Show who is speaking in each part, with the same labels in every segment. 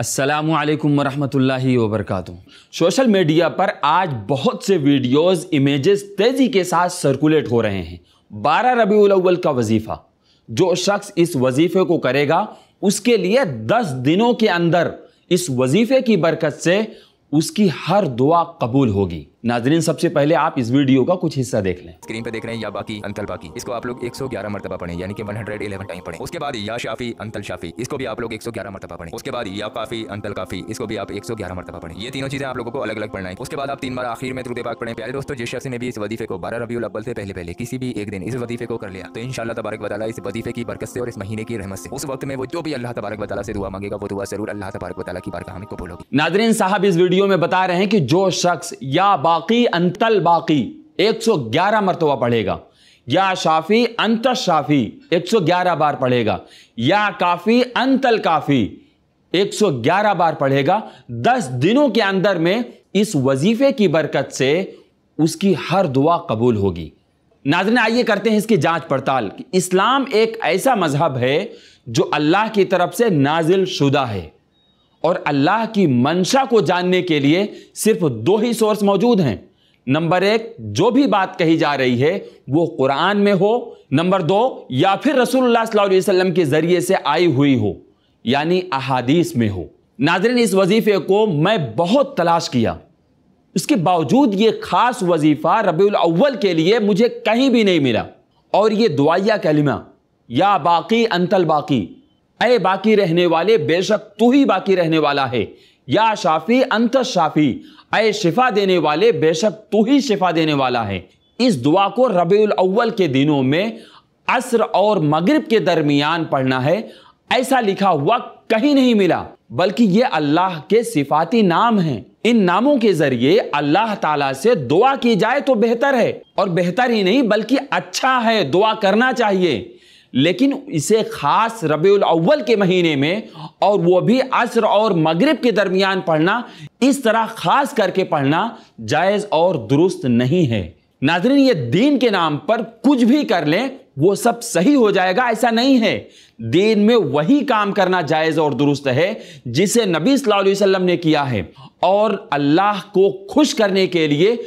Speaker 1: असलकम वरहमतुल्लाहि वरक सोशल मीडिया पर आज बहुत से वीडियोस इमेजेस तेज़ी के साथ सर्कुलेट हो रहे हैं बारह रबी अव्वल का वजीफ़ा जो शख्स इस वजीफ़े को करेगा उसके लिए दस दिनों के अंदर इस वजीफ़े की बरकत से उसकी हर दुआ कबूल होगी नाजरीन सबसे पहले आप इस वीडियो का कुछ हिस्सा देख लें स्क्रीन पे देख रहे हैं या बाकी अंतल बाकी इसको आप लोग 111 मरतबा पढ़े यानी कि 111 टाइम पढ़े उसके बाद या शाफी अंतल शाफी इसको भी आप लोग 111 मरतबा पढ़े उसके बाद या काफी अंतल काफी इसको भी आप 111 मरतबा पढ़े ये तीनों चीजें आप लोगों को अलग अलग पढ़ना है उसके बाद आप तीन बार आखिर में त्रुदे पाक पढ़े प्यारे दोस्तों जिस शख्स ने भी इस वजीफे को बारह रबी अब्बल से पहले पहले किसी भी एक दिन इस वजीफे को कर लिया तो इन तबारक बताला इस वजीफे की बरकत से और इस महीने की रहमत से उस वक्त में वो जो भी अल्लाह तबारक बताला से दुआ मांगेगा वो दुआ जरूर अल्लाह तबारक बताला की बार में कबूल बोलोगे नाजरीन साहब इस वीडियो में बता रहे हैं कि जो शख्स या बाकी अंतल बाकी 111 सौ ग्यारह मरतबा पढ़ेगा या शाफी अंत शाफी 111 बार पढ़ेगा या काफ़ी अंतल काफ़ी 111 बार पढ़ेगा 10 दिनों के अंदर में इस वजीफे की बरकत से उसकी हर दुआ कबूल होगी नाजन आइए करते हैं इसकी जांच पड़ताल इस्लाम एक ऐसा मजहब है जो अल्लाह की तरफ से नाजिल शुदा है और अल्लाह की मंशा को जानने के लिए सिर्फ दो ही सोर्स मौजूद हैं नंबर एक जो भी बात कही जा रही है वो कुरान में हो नंबर दो या फिर रसूलुल्लाह सल्लल्लाहु अलैहि वसल्लम के ज़रिए से आई हुई हो यानी अहादीस में हो नाजरन इस वजीफ़े को मैं बहुत तलाश किया इसके बावजूद ये ख़ास वजीफ़ा रबीउल अव्वल के लिए मुझे कहीं भी नहीं मिला और ये दुआया कलिमा या बाकी अंतल बाकी अय बाकी रहने वाले बेशक तू ही बाकी रहने वाला है या शाफी अंत शाफी अय शिफा देने वाले बेशक तू ही शिफा देने वाला है इस दुआ को रबीउल अव्वल के दिनों में असर और मगरिब के दरमियान पढ़ना है ऐसा लिखा हुआ कहीं नहीं मिला बल्कि ये अल्लाह के सिफाती नाम हैं इन नामों के जरिए अल्लाह ताला से दुआ की जाए तो बेहतर है और बेहतर ही नहीं बल्कि अच्छा है दुआ करना चाहिए लेकिन इसे खास रबीउल अव्वल के महीने में और वो भी असर और मगरिब के दरमियान पढ़ना इस तरह खास करके पढ़ना जायज़ और दुरुस्त नहीं है नाजरीन ये दीन के नाम पर कुछ भी कर लें वो सब सही हो जाएगा ऐसा नहीं है दीन में वही काम करना जायज़ और दुरुस्त है जिसे नबी सल्लल्लाहु अलैहि वसल्लम ने किया है और अल्लाह को खुश करने के लिए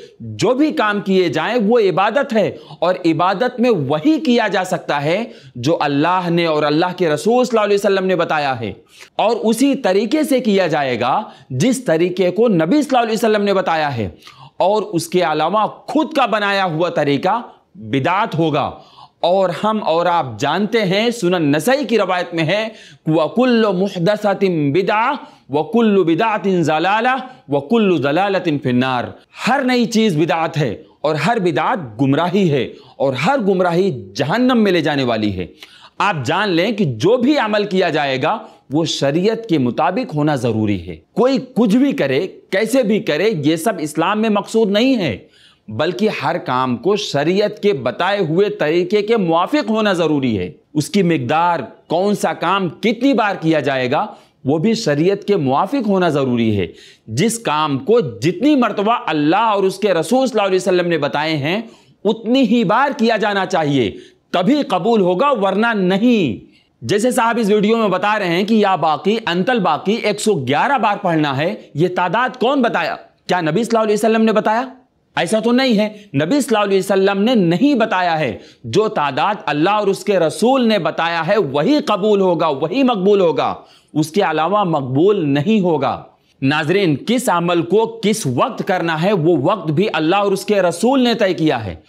Speaker 1: जो भी काम किए जाएं वो इबादत है और इबादत में वही किया जा सकता है जो अल्लाह ने और अल्लाह के रसूल सल्लल्लाहु अलैहि वसल्लम ने बताया है और उसी तरीके से किया जाएगा जिस तरीके को नबी सल्लल्लाहु अलैहि वसल्लम ने बताया है और उसके अलावा खुद का बनाया हुआ तरीका बिदात होगा और हम और आप जानते हैं सुनन नसई की रवायत में है वकुल्ल मुहदसतिम बिदा वकुल्ल बिदातिन जलाला वकुल्लु जलालतिन फिनार हर नई चीज़ बिदात है और हर बिदात गुमराही है और हर गुमराही जहन्नम में ले जाने वाली है आप जान लें कि जो भी अमल किया जाएगा वो शरीयत के मुताबिक होना ज़रूरी है कोई कुछ भी करे कैसे भी करे ये सब इस्लाम में मकसूद नहीं है बल्कि हर काम को शरीयत के बताए हुए तरीके के मुआफ़ होना ज़रूरी है उसकी मकदार कौन सा काम कितनी बार किया जाएगा वो भी शरीयत के मुआफ़ होना ज़रूरी है जिस काम को जितनी मरतबा अल्लाह और उसके रसूल सल्लल्लाहु अलैहि वसल्लम ने बताए हैं उतनी ही बार किया जाना चाहिए तभी कबूल होगा वरना नहीं जैसे साहब इस वीडियो में बता रहे हैं कि या बाकी अंतल बाकी 111 बार पढ़ना है यह तादाद कौन बताया क्या नबी वसल्लम ने बताया ऐसा तो नहीं है नबी वसल्लम ने नहीं बताया है जो तादाद अल्लाह और उसके रसूल ने बताया है वही कबूल होगा वही मकबूल होगा उसके अलावा मकबूल नहीं होगा नाजरीन किस अमल को किस वक्त करना है वो वक्त भी अल्लाह और उसके रसूल ने तय किया है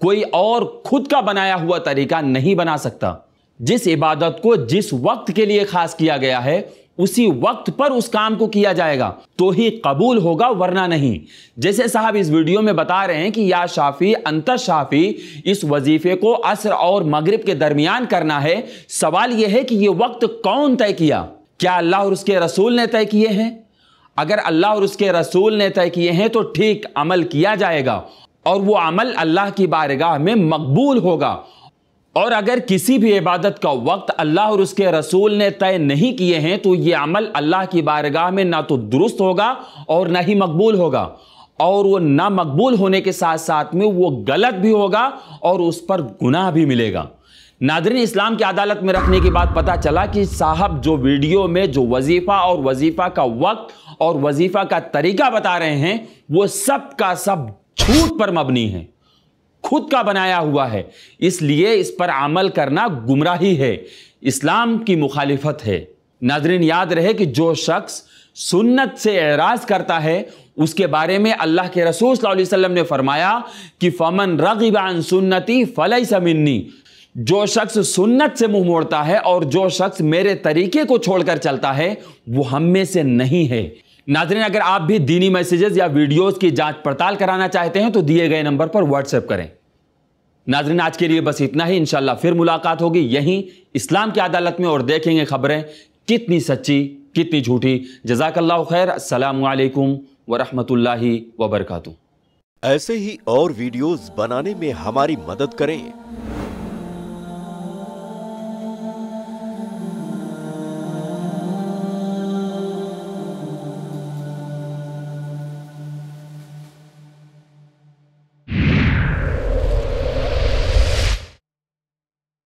Speaker 1: कोई और खुद का बनाया हुआ तरीका नहीं बना सकता जिस इबादत को जिस वक्त के लिए खास किया गया है उसी वक्त पर उस काम को किया जाएगा तो ही कबूल होगा वरना नहीं जैसे साहब इस वीडियो में बता रहे हैं कि या शाफी अंतर शाफी इस वजीफे को असर और मगरिब के दरमियान करना है सवाल यह है कि यह वक्त कौन तय किया क्या अल्लाह और उसके रसूल ने तय किए हैं अगर अल्लाह और उसके रसूल ने तय किए हैं तो ठीक अमल किया जाएगा और वो अमल अल्लाह की बारगाह में मकबूल होगा और अगर किसी भी इबादत का वक्त अल्लाह और उसके रसूल ने तय नहीं किए हैं तो ये अमल अल्लाह की बारगाह में ना तो दुरुस्त होगा और ना ही मकबूल होगा और वो ना मकबूल होने के साथ साथ में वो गलत भी होगा और उस पर गुनाह भी मिलेगा नादरीन इस्लाम की अदालत में रखने के बाद पता चला कि साहब जो वीडियो में जो वजीफ़ा और वजीफ़ा का वक्त और वजीफ़ा का तरीका बता रहे हैं वो सब का सब झूठ पर मबनी है खुद का बनाया हुआ है इसलिए इस पर अमल करना गुमराही है इस्लाम की मुखालिफत है नाजरीन याद रहे कि जो शख्स सुन्नत से एराज करता है उसके बारे में अल्लाह के रसूल वसल्लम ने फरमाया कि फमन रगबान सुन्नति फ़लई समिन्नी जो शख्स सुन्नत से मुंह मोड़ता है और जो शख्स मेरे तरीके को छोड़कर चलता है वो हम में से नहीं है नाजरीन अगर आप भी दीनी मैसेजेस या वीडियोस की जांच पड़ताल कराना चाहते हैं तो दिए गए नंबर पर व्हाट्सएप करें नाजरीन आज के लिए बस इतना ही इंशाल्लाह फिर मुलाकात होगी यहीं इस्लाम की अदालत में और देखेंगे खबरें कितनी सच्ची कितनी झूठी जजाकल्ला खैर असल वरहमल वबरकू ऐसे ही और वीडियोज बनाने में हमारी मदद करें